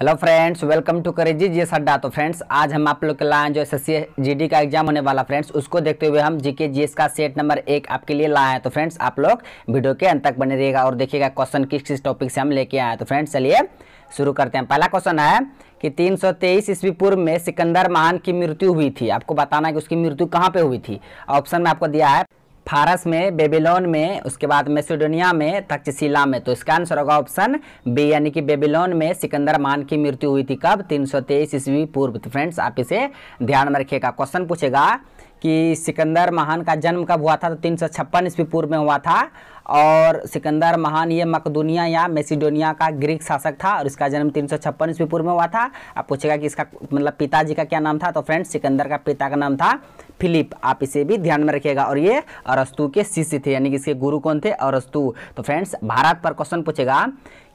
hello friends welcome to करेजी जी अड्डा तो फ्रेंड्स आज हम आप लोग के लाए जो एस एस जीडी का एग्जाम होने वाला फ्रेंड्स उसको देखते हुए हम जीके जीएस का सेट नंबर एक आपके लिए लाए हैं तो फ्रेंड्स आप लोग वीडियो के अंत तक बने रहिएगा और देखिएगा क्वेश्चन किस किस टॉपिक से हम लेके आए हैं तो फ्रेंड्स चलिए शुरू करते हैं पहला क्वेश्चन है कि तीन ईस्वी पूर्व में सिकंदर महान की मृत्यु हुई थी आपको बताना है कि उसकी मृत्यु कहाँ पर हुई थी ऑप्शन में आपको दिया है फारस में बेबीलोन में उसके बाद मेसिडोनिया में तक्षशिला में तो इसका आंसर होगा ऑप्शन बी यानी कि बेबीलोन में सिकंदर मान की मृत्यु हुई थी कब 323 ईस्वी पूर्व तो फ्रेंड्स आप इसे ध्यान में रखिएगा क्वेश्चन पूछेगा कि सिकंदर महान का जन्म कब हुआ था तो तीन सौ छप्पन ईस्वी पूर्व में हुआ था और सिकंदर महान ये मकदूनिया या मेसिडोनिया का ग्रीक शासक था और इसका जन्म तीन सौ छप्पन ईस्वी पूर्व में हुआ था आप पूछेगा कि इसका मतलब पिताजी का क्या नाम था तो फ्रेंड्स सिकंदर का पिता का नाम था फिलिप आप इसे भी ध्यान में रखिएगा और ये अरस्तु के शिष्य थे यानी कि इसके गुरु कौन थे अरस्तु तो फ्रेंड्स भारत पर क्वेश्चन पूछेगा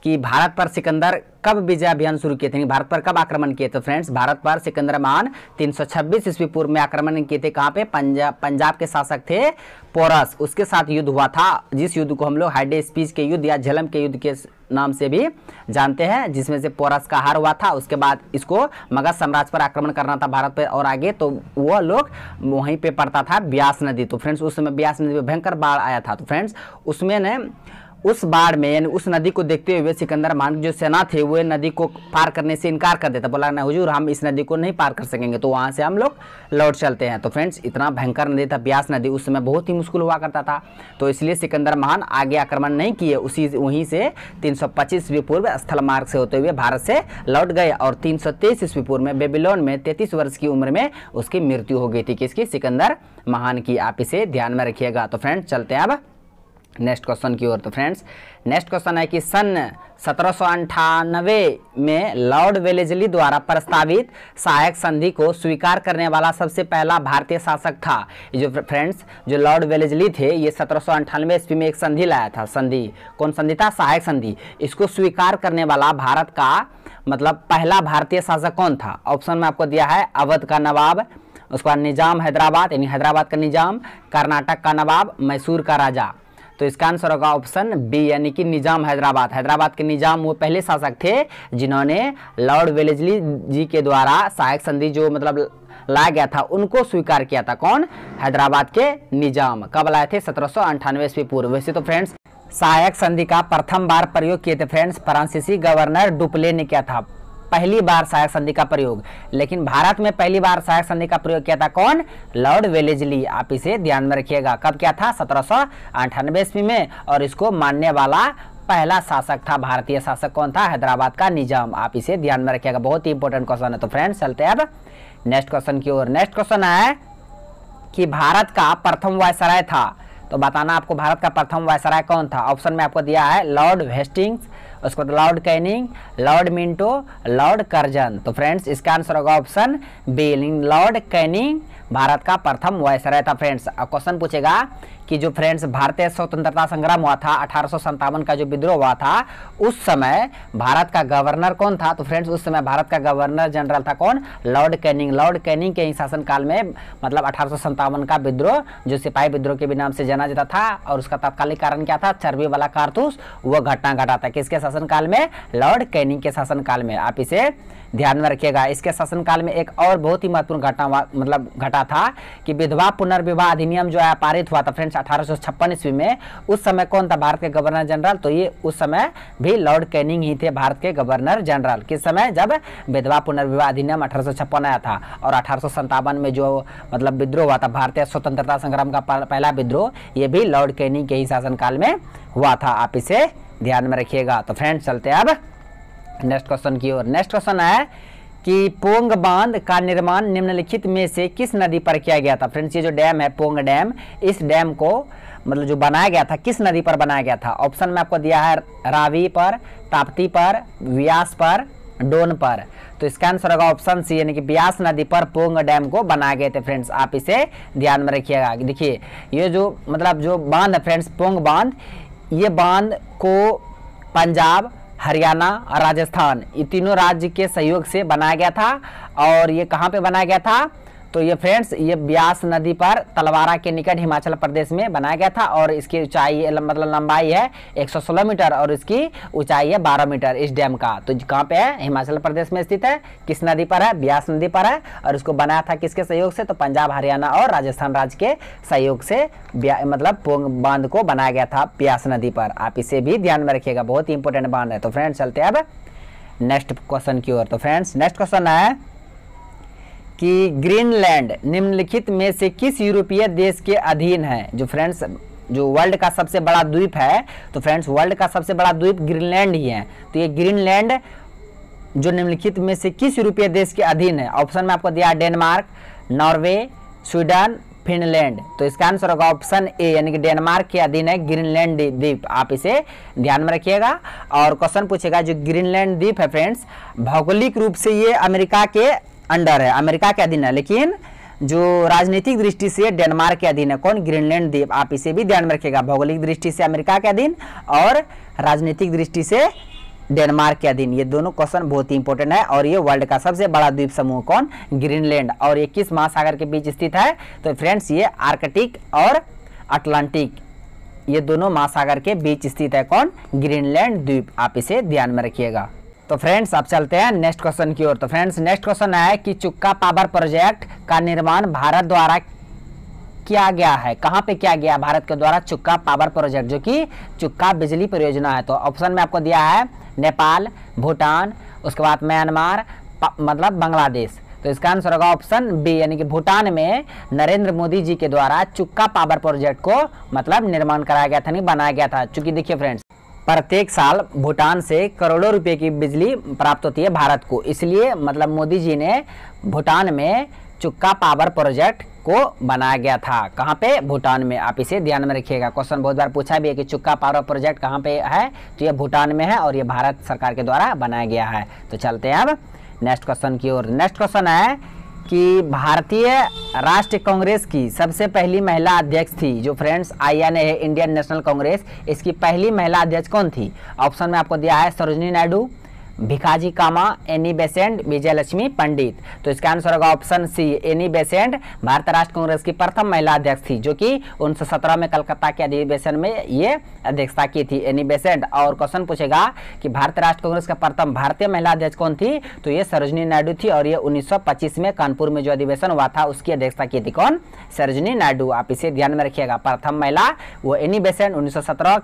कि भारत पर सिकंदर कब विजय अभियान शुरू किए थे भारत पर कब आक्रमण किए थे फ्रेंड्स भारत पर सिकंदर मान 326 ईस्वी पूर्व में आक्रमण किए थे कहाँ पे पंजाब पंजाब के शासक थे पोरस उसके साथ युद्ध हुआ था जिस युद्ध को हम लोग हाइडे स्पीच के युद्ध या झलम के युद्ध के नाम से भी जानते हैं जिसमें से पोरस का हार हुआ था उसके बाद इसको मगध साम्राज्य पर आक्रमण करना था भारत पर और आगे तो वह लोग वहीं पर पड़ता था ब्यास नदी तो फ्रेंड्स उस समय ब्यास नदी में भयंकर बाढ़ आया था तो फ्रेंड्स उसमें ने उस बाढ़ में यानी उस नदी को देखते हुए सिकंदर मान जो सेना थे वे नदी को पार करने से इनकार कर देता बोला ना हुजूर हम इस नदी को नहीं पार कर सकेंगे तो वहाँ से हम लोग लौट चलते हैं तो फ्रेंड्स इतना भयंकर नदी था ब्यास नदी उस समय बहुत ही मुश्किल हुआ करता था तो इसलिए सिकंदर महान आगे आक्रमण नहीं किए उसी वहीं से तीन सौ पूर्व स्थल मार्ग से होते हुए भारत से लौट गए और तीन सौ ईस्वी पूर्व में बेबीलोन में तैतीस वर्ष की उम्र में उसकी मृत्यु हो गई थी किसकी सिकंदर महान की आप इसे ध्यान में रखिएगा तो फ्रेंड्स चलते हैं अब नेक्स्ट क्वेश्चन की ओर तो फ्रेंड्स नेक्स्ट क्वेश्चन है कि सन सत्रह में लॉर्ड वेलेजली द्वारा प्रस्तावित सहायक संधि को स्वीकार करने वाला सबसे पहला भारतीय शासक था जो फ्रेंड्स जो लॉर्ड वेलेजली थे ये सत्रह सौ अंठानवे ईस्वी में एक संधि लाया था संधि कौन संधि था सहायक संधि इसको स्वीकार करने वाला भारत का मतलब पहला भारतीय शासक कौन था ऑप्शन में आपको दिया है अवध का नवाब उसके बाद निजाम हैदराबाद यानी हैदराबाद का निजाम कर्नाटक का नवाब मैसूर का राजा तो इसका आंसर होगा ऑप्शन बी यानी कि निजाम हैदराबाद हैदराबाद के निजाम वो पहले शासक थे जिन्होंने लॉर्ड वेलेजली जी के द्वारा सहायक संधि जो मतलब लाया गया था उनको स्वीकार किया था कौन हैदराबाद के निजाम कब लाए थे सत्रह सौ ईस्वी पूर्व वैसे तो फ्रेंड्स सहायक संधि का प्रथम बार प्रयोग किए थे फ्रेंड्स फ्रांसीसी गवर्नर डुपले ने किया था पहली बार सहायक संधि का प्रयोग लेकिन भारत में पहली बार सहायक संधि का प्रयोग किया था कौन लॉर्ड वेलेजली आप इसे ध्यान में रखिएगा कब क्या था सत्रह सौ अंठानवे ईस्वी में और इसको मानने वाला पहला शासक था भारतीय शासक कौन था हैदराबाद का निजाम आप इसे ध्यान में रखिएगा बहुत ही इंपॉर्टेंट क्वेश्चन है तो फ्रेंड्स चलते अब नेक्स्ट क्वेश्चन की ओर नेक्स्ट क्वेश्चन है कि भारत का प्रथम वायसराय था तो बताना आपको भारत का प्रथम वायसराय कौन था ऑप्शन में आपको दिया है लॉर्ड वेस्टिंग्स उसके बाद Lord Canning Lord Minto Lord Curzon तो फ्रेंड्स तो इसका आंसर होगा option B Lord Canning Bharat का प्रथम वायसराय था फ्रेंड्स क्वेश्चन पूछेगा कि जो फ्रेंड्स भारतीय स्वतंत्रता संग्राम हुआ था अठारह का जो विद्रोह हुआ था उस समय भारत का गवर्नर कौन था तो फ्रेंड्स उस समय भारत का गवर्नर जनरल था कौन लॉर्ड कैनिंग लॉर्ड कैनिंग के ही शासनकाल में मतलब अठारह का विद्रोह जो सिपाही विद्रोह के भी नाम से जाना जाता था और उसका तात्कालिक कारण क्या था चर्बी वाला कारतूस वह घटना घटा था किसके शासनकाल में लॉर्ड कैनिंग के शासनकाल में आप इसे ध्यान में रखिएगा इसके शासनकाल में एक और बहुत ही महत्वपूर्ण घटना मतलब घटा क्या था कि विधवा पुनर्विवाह अधिनियम जो है पारित हुआ था फ्रेंड्स अठारह ईस्वी में उस समय कौन था भारत के गवर्नर जनरल तो ये उस समय भी लॉर्ड कैनिंग ही थे भारत के गवर्नर जनरल किस समय जब विधवा पुनर्विवाह अधिनियम अठारह आया था और अठारह में जो मतलब विद्रोह हुआ था भारतीय स्वतंत्रता संग्राम का पहला विद्रोह ये भी लॉर्ड कैनिंग के ही शासनकाल में हुआ था आप इसे ध्यान में रखिएगा तो फ्रेंड्स चलते हैं अब नेक्स्ट क्वेश्चन की ओर नेक्स्ट क्वेश्चन है कि पोंग बांध का निर्माण निम्नलिखित में से किस नदी पर किया गया था फ्रेंड्स ये जो डैम है पोंग डैम इस डैम को मतलब जो बनाया गया था किस नदी पर बनाया गया था ऑप्शन में आपको दिया है रावी पर ताप्ती पर व्यास पर डोन पर तो इसका आंसर होगा ऑप्शन सी यानी कि ब्यास नदी पर पोंग डैम को बनाए गए थे फ्रेंड्स आप इसे ध्यान में रखिएगा देखिए ये जो मतलब जो बांध है फ्रेंड्स पोंग बांध ये बांध को पंजाब हरियाणा और राजस्थान ये तीनों राज्य के सहयोग से बनाया गया था और ये कहाँ पे बनाया गया था तो ये फ्रेंड्स ये ब्यास नदी पर तलवारा के निकट हिमाचल प्रदेश में बनाया गया था और इसकी ऊंचाई मतलब लंबाई है 116 मीटर और इसकी ऊंचाई है 12 मीटर इस डैम का तो कहाँ पे है हिमाचल प्रदेश में स्थित है किस नदी पर है ब्यास नदी पर है और इसको बनाया था किसके सहयोग से तो पंजाब हरियाणा और राजस्थान राज्य के सहयोग से मतलब बांध को बनाया गया था ब्यास नदी पर आप इसे भी ध्यान में रखिएगा बहुत ही इंपॉर्टेंट बांध है तो फ्रेंड्स चलते हैं अब नेक्स्ट क्वेश्चन की ओर तो फ्रेंड्स नेक्स्ट क्वेश्चन है कि ग्रीनलैंड निम्नलिखित में से किस यूरोपीय देश के अधीन है जो फ्रेंड्स जो वर्ल्ड का सबसे बड़ा द्वीप है तो फ्रेंड्स वर्ल्ड का सबसे बड़ा द्वीप ग्रीनलैंड ही है तो ये ग्रीनलैंड जो निम्नलिखित में से किस यूरोपीय देश के अधीन है ऑप्शन में आपको दिया डेनमार्क नॉर्वे स्वीडन फिनलैंड तो इसका आंसर होगा ऑप्शन ए यानी कि डेनमार्क के अधीन है ग्रीनलैंड द्वीप आप इसे ध्यान में रखिएगा और क्वेश्चन पूछेगा जो ग्रीनलैंड द्वीप है फ्रेंड्स भौगोलिक रूप से ये अमेरिका के अंडर है अमेरिका के अधीन है लेकिन जो राजनीतिक दृष्टि से डेनमार्क के अधीन है कौन ग्रीनलैंड द्वीप आप इसे भी ध्यान में रखिएगा भौगोलिक दृष्टि से अमेरिका के अधीन और राजनीतिक दृष्टि से डेनमार्क के अधीन ये दोनों क्वेश्चन बहुत ही इंपॉर्टेंट है और ये वर्ल्ड का सबसे बड़ा द्वीप समूह कौन ग्रीनलैंड और ये किस महासागर के बीच स्थित है तो फ्रेंड्स ये आर्कटिक और अटलांटिक ये दोनों महासागर के बीच स्थित है कौन ग्रीनलैंड द्वीप आप इसे ध्यान में रखिएगा तो फ्रेंड्स आप चलते हैं नेक्स्ट क्वेश्चन की ओर तो फ्रेंड्स नेक्स्ट क्वेश्चन है कि चुक्का पावर प्रोजेक्ट का निर्माण भारत द्वारा किया गया है कहाँ पे किया गया भारत के द्वारा चुक्का पावर प्रोजेक्ट जो कि चुक्का बिजली परियोजना है तो ऑप्शन में आपको दिया है नेपाल भूटान उसके बाद म्यांमार मतलब बांग्लादेश तो इसका आंसर होगा ऑप्शन बी यानी कि भूटान में नरेंद्र मोदी जी के द्वारा चुक्का पावर प्रोजेक्ट को मतलब निर्माण कराया गया था नहीं बनाया गया था चूंकि देखिए फ्रेंड्स प्रत्येक साल भूटान से करोड़ों रुपए की बिजली प्राप्त होती है भारत को इसलिए मतलब मोदी जी ने भूटान में चुक्का पावर प्रोजेक्ट को बनाया गया था कहाँ पे भूटान में आप इसे ध्यान में रखिएगा क्वेश्चन बहुत बार पूछा भी है कि चुक्का पावर प्रोजेक्ट कहाँ पे है तो ये भूटान में है और ये भारत सरकार के द्वारा बनाया गया है तो चलते हैं अब नेक्स्ट क्वेश्चन की ओर नेक्स्ट क्वेश्चन है कि भारतीय राष्ट्रीय कांग्रेस की सबसे पहली महिला अध्यक्ष थी जो फ्रेंड्स आई एन है इंडियन नेशनल कांग्रेस इसकी पहली महिला अध्यक्ष कौन थी ऑप्शन में आपको दिया है सरोजनी नायडू भिखाजी कामा एनी बेसेंट विजयलक्ष्मी पंडित तो इसका आंसर होगा option C Annie Besant Bharat राष्ट्र कांग्रेस की प्रथम महिला अध्यक्ष थी जो कि उन्नीस में कलकत्ता के अधिवेशन में ये अध्यक्षता की थी एनी बेसेंट और क्वेश्चन पूछेगा कि भारत राष्ट्र कांग्रेस का प्रथम भारतीय महिला अध्यक्ष कौन थी तो ये सरोजनी नायडू थी और ये उन्नीस में कानपुर में जो अधिवेशन हुआ था उसकी अध्यक्षता की थी कौन सरोजनी नायडू आप इसे ध्यान में रखिएगा प्रथम महिला वो एनी बेसेंट उन्नीस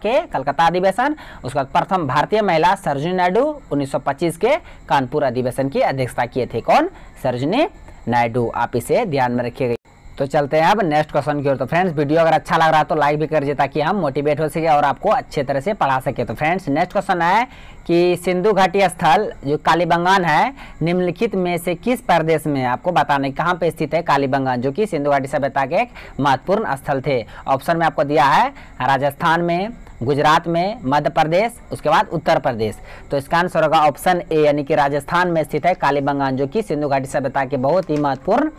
के कलकत्ता अधिवेशन उसका प्रथम भारतीय महिला सरोजनी नायडू उन्नीस 2025 के कानपुर अधिवेशन की अध्यक्षता किए थे कौन सरोजनी नायडू आप इसे ध्यान में रखिएगा तो चलते हैं अब नेक्स्ट क्वेश्चन की ओर तो फ्रेंड्स वीडियो अगर अच्छा लग रहा है तो लाइक भी कर दीजिए ताकि हम मोटिवेट हो सके और आपको अच्छे तरह से पढ़ा सके तो फ्रेंड्स नेक्स्ट क्वेश्चन है कि सिंधु घाटी स्थल जो कालीबंगान है निम्नलिखित में से किस प्रदेश में आपको बताने कहाँ पे स्थित है कालीबंगान जो कि सिंधु घाटी सभ्यता के एक महत्वपूर्ण स्थल थे ऑप्शन में आपको दिया है राजस्थान में गुजरात में मध्य प्रदेश उसके बाद उत्तर प्रदेश तो इसका आंसर होगा ऑप्शन ए यानी कि राजस्थान में स्थित है कालीबंगान जो कि सिंधु घाटी सभ्यता के बहुत ही महत्वपूर्ण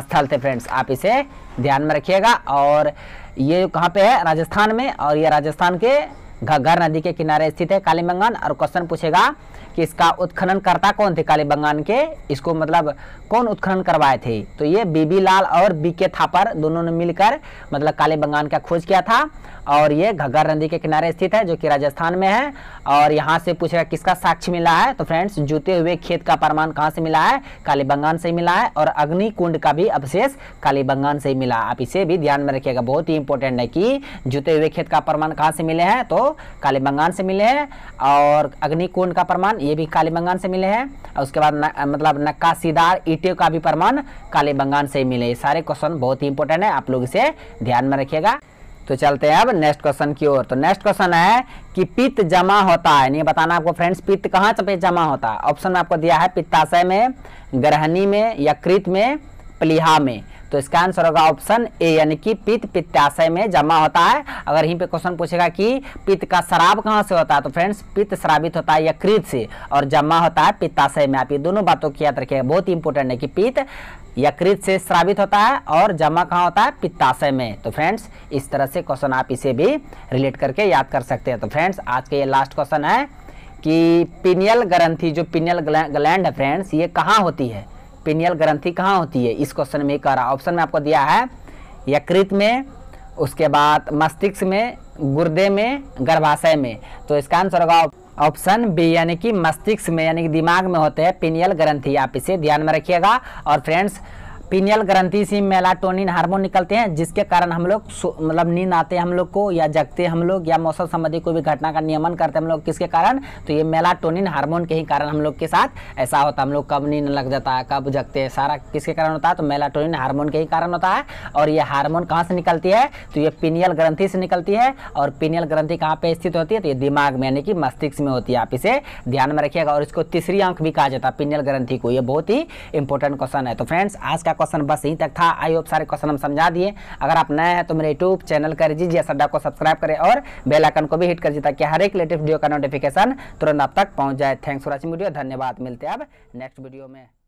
स्थल थे फ्रेंड्स आप इसे ध्यान में रखिएगा और ये कहाँ पे है राजस्थान में और ये राजस्थान के घग्घर नदी के किनारे स्थित है काली बंगान और क्वेश्चन पूछेगा कि इसका उत्खनन करता कौन थे काली बंगान के इसको मतलब कौन उत्खनन करवाए थे तो ये बीबी लाल और बी के थापर दोनों ने मिलकर मतलब काली बंगान का खोज किया था और ये घग्घर नदी के किनारे स्थित है जो कि राजस्थान में है और यहाँ से पूछेगा किसका साक्ष्य मिला है तो फ्रेंड्स जूते हुए खेत का प्रमाण कहाँ से मिला है काली बंगान से मिला है और अग्नि कुंड का भी अवशेष काली बंगान से मिला आप इसे भी ध्यान में रखिएगा बहुत ही इंपॉर्टेंट है कि जूते हुए खेत का प्रमाण कहाँ से मिले हैं तो को काले बंगान से मिले हैं और अग्निकुंड का प्रमाण ये भी काले बंगान से मिले हैं और उसके बाद न, मतलब नक्काशीदार ईटे का भी प्रमाण काले बंगान से मिले ये सारे क्वेश्चन बहुत ही इंपॉर्टेंट है आप लोग इसे ध्यान में रखिएगा तो चलते हैं अब नेक्स्ट क्वेश्चन की ओर तो नेक्स्ट क्वेश्चन है कि पित्त जमा होता है नहीं बताना आपको फ्रेंड्स पित्त कहाँ पे जमा होता है ऑप्शन आपको दिया है पित्ताशय में ग्रहणी में यकृत में प्लीहा में तो इसका आंसर होगा ऑप्शन ए यानी कि पित्त पित्ताशय में जमा होता है अगर यहीं पे क्वेश्चन पूछेगा कि पित्त का शराब कहाँ से होता है तो फ्रेंड्स पित्त श्रावित होता है यकृत से और जमा होता है पित्ताशय में आप ये दोनों बातों की याद रखिएगा बहुत ही इंपॉर्टेंट है कि पित्त यकृत से श्रावित होता है और जमा कहाँ होता है पित्ताशय में तो फ्रेंड्स इस तरह से क्वेश्चन आप इसे भी रिलेट करके याद कर सकते हैं तो फ्रेंड्स आज के ये लास्ट क्वेश्चन है कि पिनियल ग्रंथि जो पिनियल ग्लैंड है फ्रेंड्स ये कहाँ होती है पिनियल ग्रंथि कहाँ होती है इस क्वेश्चन में कह रहा ऑप्शन में आपको दिया है यकृत में उसके बाद मस्तिष्क में गुर्दे में गर्भाशय में तो इसका आंसर होगा ऑप्शन बी यानी कि मस्तिष्क में यानी कि दिमाग में होते हैं पिनियल ग्रंथि आप इसे ध्यान में रखिएगा और फ्रेंड्स पीनियल ग्रंथि से मेलाटोनिन हार्मोन निकलते हैं जिसके कारण हम लोग मतलब नींद आते हैं हम लोग को या जगते हम लोग या मौसम संबंधी कोई भी घटना का नियमन करते हैं हम लोग किसके कारण तो ये मेलाटोनिन हार्मोन के ही कारण हम लोग के साथ ऐसा होता है हम लोग कब नींद लग जाता है कब जगते हैं सारा किसके कारण होता है तो मेलाटोनिन हार्मोन के ही कारण होता है और ये हार्मोन कहाँ से निकलती है तो ये पीनियल ग्रंथि से निकलती है और पीनियल ग्रंथि कहाँ पर स्थित होती है तो ये दिमाग में यानी कि मस्तिष्क में होती है आप इसे ध्यान में रखिएगा और इसको तीसरी अंक भी कहा जाता है पीनियल ग्रंथि को ये बहुत ही इंपॉर्टेंट क्वेश्चन है तो फ्रेंड्स आज का क्वेश्चन बस यहीं तक था आई होप सारे क्वेश्चन हम समझा दिए अगर आप नए हैं तो मेरे यूट्यूब चैनल कर दीजिए सड्डा को सब्सक्राइब करें और बेलाइकन को भी हिट कर दीजिए ताकि हर एक लेटेस्ट वीडियो का नोटिफिकेशन तुरंत आप तक पहुँच जाए थैंक्स फॉर वॉचिंग वीडियो धन्यवाद मिलते हैं अब नेक्स्ट वीडियो में